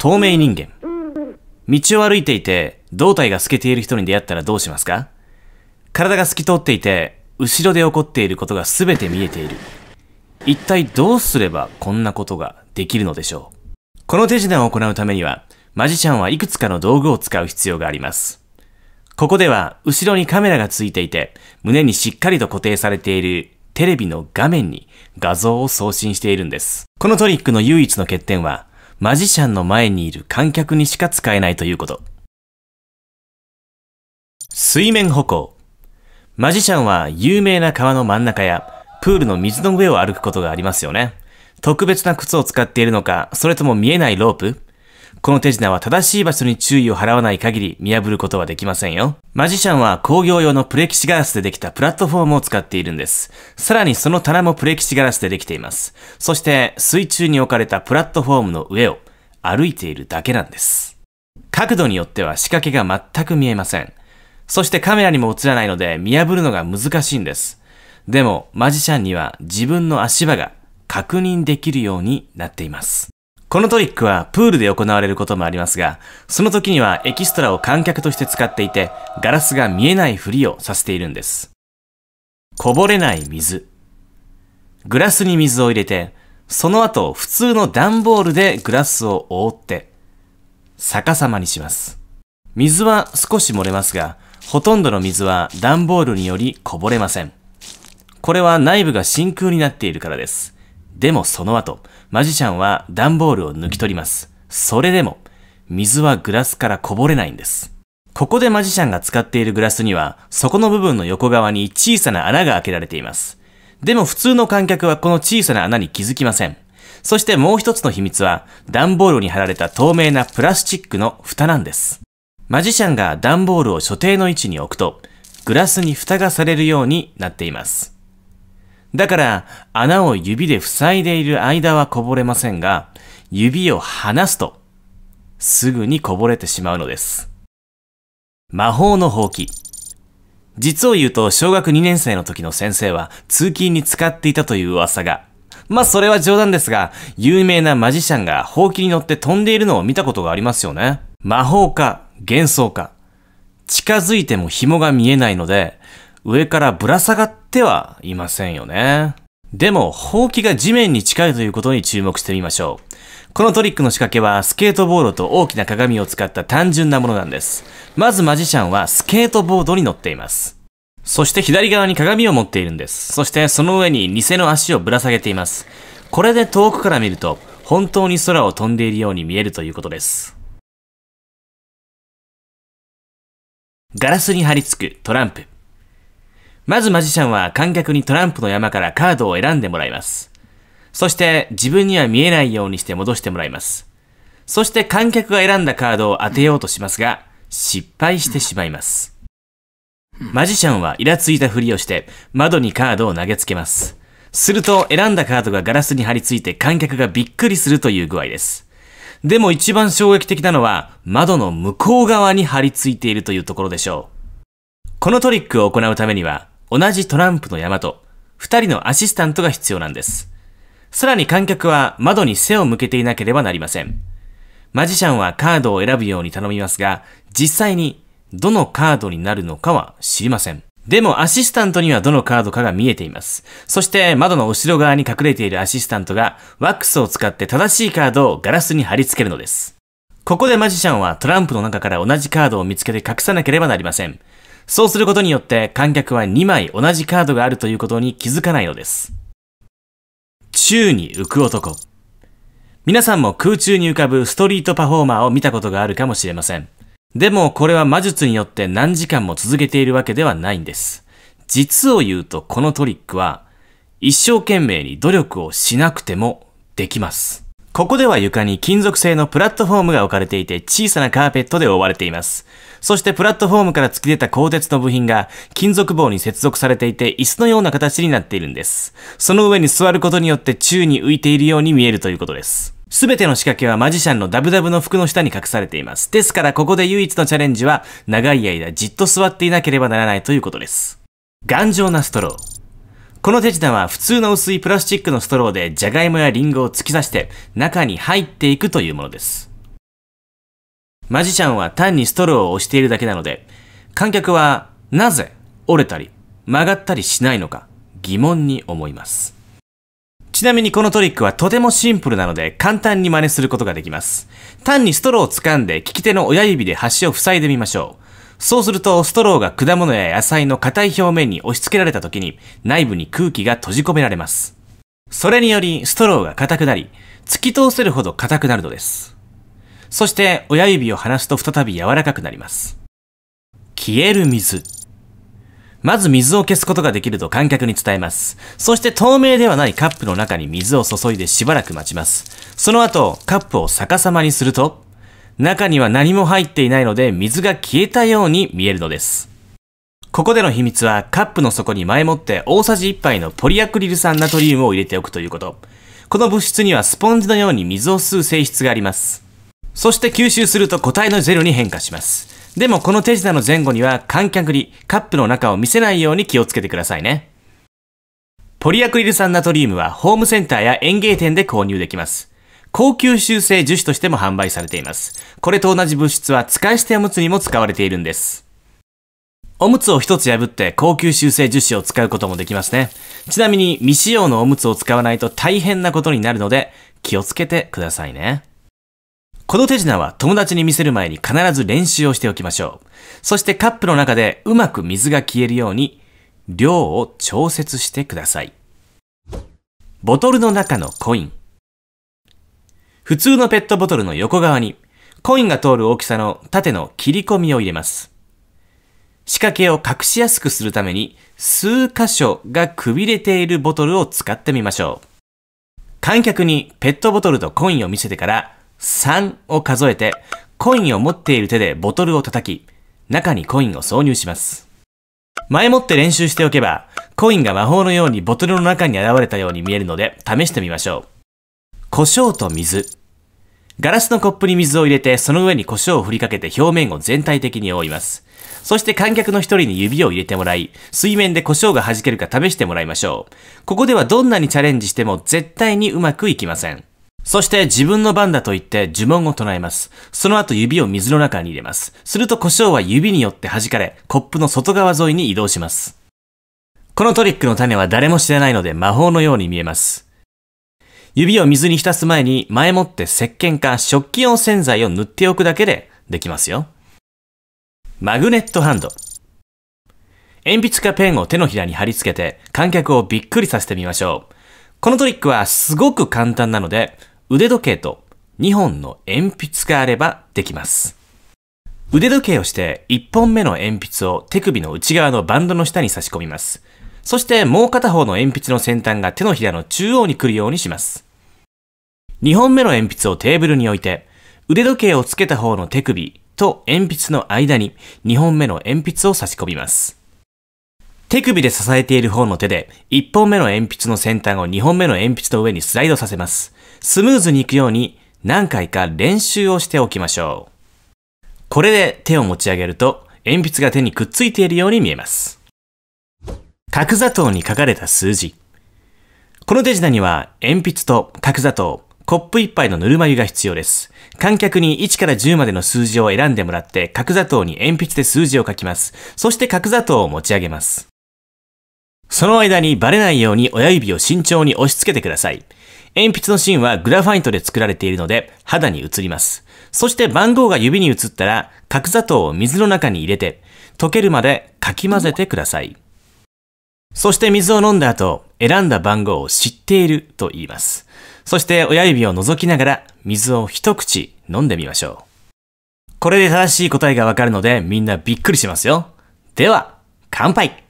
透明人間。道を歩いていて、胴体が透けている人に出会ったらどうしますか体が透き通っていて、後ろで起こっていることが全て見えている。一体どうすればこんなことができるのでしょうこの手品を行うためには、マジシャンはいくつかの道具を使う必要があります。ここでは、後ろにカメラがついていて、胸にしっかりと固定されているテレビの画面に画像を送信しているんです。このトリックの唯一の欠点は、マジシャンの前にいる観客にしか使えないということ。水面歩行。マジシャンは有名な川の真ん中やプールの水の上を歩くことがありますよね。特別な靴を使っているのか、それとも見えないロープこの手品は正しい場所に注意を払わない限り見破ることはできませんよ。マジシャンは工業用のプレキシガラスでできたプラットフォームを使っているんです。さらにその棚もプレキシガラスでできています。そして水中に置かれたプラットフォームの上を歩いているだけなんです。角度によっては仕掛けが全く見えません。そしてカメラにも映らないので見破るのが難しいんです。でもマジシャンには自分の足場が確認できるようになっています。このトリックはプールで行われることもありますが、その時にはエキストラを観客として使っていて、ガラスが見えないふりをさせているんです。こぼれない水。グラスに水を入れて、その後普通の段ボールでグラスを覆って、逆さまにします。水は少し漏れますが、ほとんどの水は段ボールによりこぼれません。これは内部が真空になっているからです。でもその後、マジシャンは段ボールを抜き取ります。それでも、水はグラスからこぼれないんです。ここでマジシャンが使っているグラスには、底の部分の横側に小さな穴が開けられています。でも普通の観客はこの小さな穴に気づきません。そしてもう一つの秘密は、段ボールに貼られた透明なプラスチックの蓋なんです。マジシャンが段ボールを所定の位置に置くと、グラスに蓋がされるようになっています。だから、穴を指で塞いでいる間はこぼれませんが、指を離すと、すぐにこぼれてしまうのです。魔法の放棄。実を言うと、小学2年生の時の先生は、通勤に使っていたという噂が。まあ、それは冗談ですが、有名なマジシャンが、ほうきに乗って飛んでいるのを見たことがありますよね。魔法か、幻想か。近づいても紐が見えないので、上からぶら下がってはいませんよね。でも、ほうきが地面に近いということに注目してみましょう。このトリックの仕掛けは、スケートボードと大きな鏡を使った単純なものなんです。まずマジシャンはスケートボードに乗っています。そして左側に鏡を持っているんです。そしてその上に偽の足をぶら下げています。これで遠くから見ると、本当に空を飛んでいるように見えるということです。ガラスに張り付くトランプ。まずマジシャンは観客にトランプの山からカードを選んでもらいます。そして自分には見えないようにして戻してもらいます。そして観客が選んだカードを当てようとしますが、失敗してしまいます。マジシャンはイラついたふりをして窓にカードを投げつけます。すると選んだカードがガラスに張り付いて観客がびっくりするという具合です。でも一番衝撃的なのは窓の向こう側に張り付いているというところでしょう。このトリックを行うためには同じトランプの山と、二人のアシスタントが必要なんです。さらに観客は窓に背を向けていなければなりません。マジシャンはカードを選ぶように頼みますが、実際にどのカードになるのかは知りません。でもアシスタントにはどのカードかが見えています。そして窓の後ろ側に隠れているアシスタントがワックスを使って正しいカードをガラスに貼り付けるのです。ここでマジシャンはトランプの中から同じカードを見つけて隠さなければなりません。そうすることによって観客は2枚同じカードがあるということに気づかないのです。宙に浮く男。皆さんも空中に浮かぶストリートパフォーマーを見たことがあるかもしれません。でもこれは魔術によって何時間も続けているわけではないんです。実を言うとこのトリックは一生懸命に努力をしなくてもできます。ここでは床に金属製のプラットフォームが置かれていて小さなカーペットで覆われています。そしてプラットフォームから突き出た鋼鉄の部品が金属棒に接続されていて椅子のような形になっているんです。その上に座ることによって宙に浮いているように見えるということです。すべての仕掛けはマジシャンのダブダブの服の下に隠されています。ですからここで唯一のチャレンジは長い間じっと座っていなければならないということです。頑丈なストロー。この手品は普通の薄いプラスチックのストローでジャガイモやリンゴを突き刺して中に入っていくというものです。マジシャンは単にストローを押しているだけなので、観客はなぜ折れたり曲がったりしないのか疑問に思います。ちなみにこのトリックはとてもシンプルなので簡単に真似することができます。単にストローを掴んで利き手の親指で端を塞いでみましょう。そうするとストローが果物や野菜の硬い表面に押し付けられた時に内部に空気が閉じ込められます。それによりストローが硬くなり、突き通せるほど硬くなるのです。そして親指を離すと再び柔らかくなります。消える水。まず水を消すことができると観客に伝えます。そして透明ではないカップの中に水を注いでしばらく待ちます。その後、カップを逆さまにすると、中には何も入っていないので水が消えたように見えるのです。ここでの秘密はカップの底に前もって大さじ1杯のポリアクリル酸ナトリウムを入れておくということ。この物質にはスポンジのように水を吸う性質があります。そして吸収すると固体のジェルに変化します。でもこの手品の前後には観客にカップの中を見せないように気をつけてくださいね。ポリアクリル酸ナトリウムはホームセンターや園芸店で購入できます。高吸収性樹脂としても販売されています。これと同じ物質は使い捨ておむつにも使われているんです。おむつを一つ破って高吸収性樹脂を使うこともできますね。ちなみに未使用のおむつを使わないと大変なことになるので気をつけてくださいね。この手品は友達に見せる前に必ず練習をしておきましょう。そしてカップの中でうまく水が消えるように量を調節してください。ボトルの中のコイン。普通のペットボトルの横側にコインが通る大きさの縦の切り込みを入れます。仕掛けを隠しやすくするために数箇所がくびれているボトルを使ってみましょう。観客にペットボトルとコインを見せてから3を数えて、コインを持っている手でボトルを叩き、中にコインを挿入します。前もって練習しておけば、コインが魔法のようにボトルの中に現れたように見えるので、試してみましょう。胡椒と水。ガラスのコップに水を入れて、その上に胡椒を振りかけて表面を全体的に覆います。そして観客の一人に指を入れてもらい、水面で胡椒が弾けるか試してもらいましょう。ここではどんなにチャレンジしても絶対にうまくいきません。そして自分の番だと言って呪文を唱えます。その後指を水の中に入れます。すると胡椒は指によって弾かれ、コップの外側沿いに移動します。このトリックの種は誰も知らないので魔法のように見えます。指を水に浸す前に前もって石鹸か食器用洗剤を塗っておくだけでできますよ。マグネットハンド。鉛筆かペンを手のひらに貼り付けて観客をびっくりさせてみましょう。このトリックはすごく簡単なので、腕時計と2本の鉛筆があればできます。腕時計をして1本目の鉛筆を手首の内側のバンドの下に差し込みます。そしてもう片方の鉛筆の先端が手のひらの中央に来るようにします。2本目の鉛筆をテーブルに置いて、腕時計をつけた方の手首と鉛筆の間に2本目の鉛筆を差し込みます。手首で支えている方の手で1本目の鉛筆の先端を2本目の鉛筆の上にスライドさせます。スムーズにいくように何回か練習をしておきましょう。これで手を持ち上げると鉛筆が手にくっついているように見えます。角砂糖に書かれた数字。この手品には鉛筆と角砂糖、コップ1杯のぬるま湯が必要です。観客に1から10までの数字を選んでもらって角砂糖に鉛筆で数字を書きます。そして角砂糖を持ち上げます。その間にバレないように親指を慎重に押し付けてください。鉛筆の芯はグラファイトで作られているので肌に移ります。そして番号が指に移ったら角砂糖を水の中に入れて溶けるまでかき混ぜてください。そして水を飲んだ後、選んだ番号を知っていると言います。そして親指を覗きながら水を一口飲んでみましょう。これで正しい答えがわかるのでみんなびっくりしますよ。では、乾杯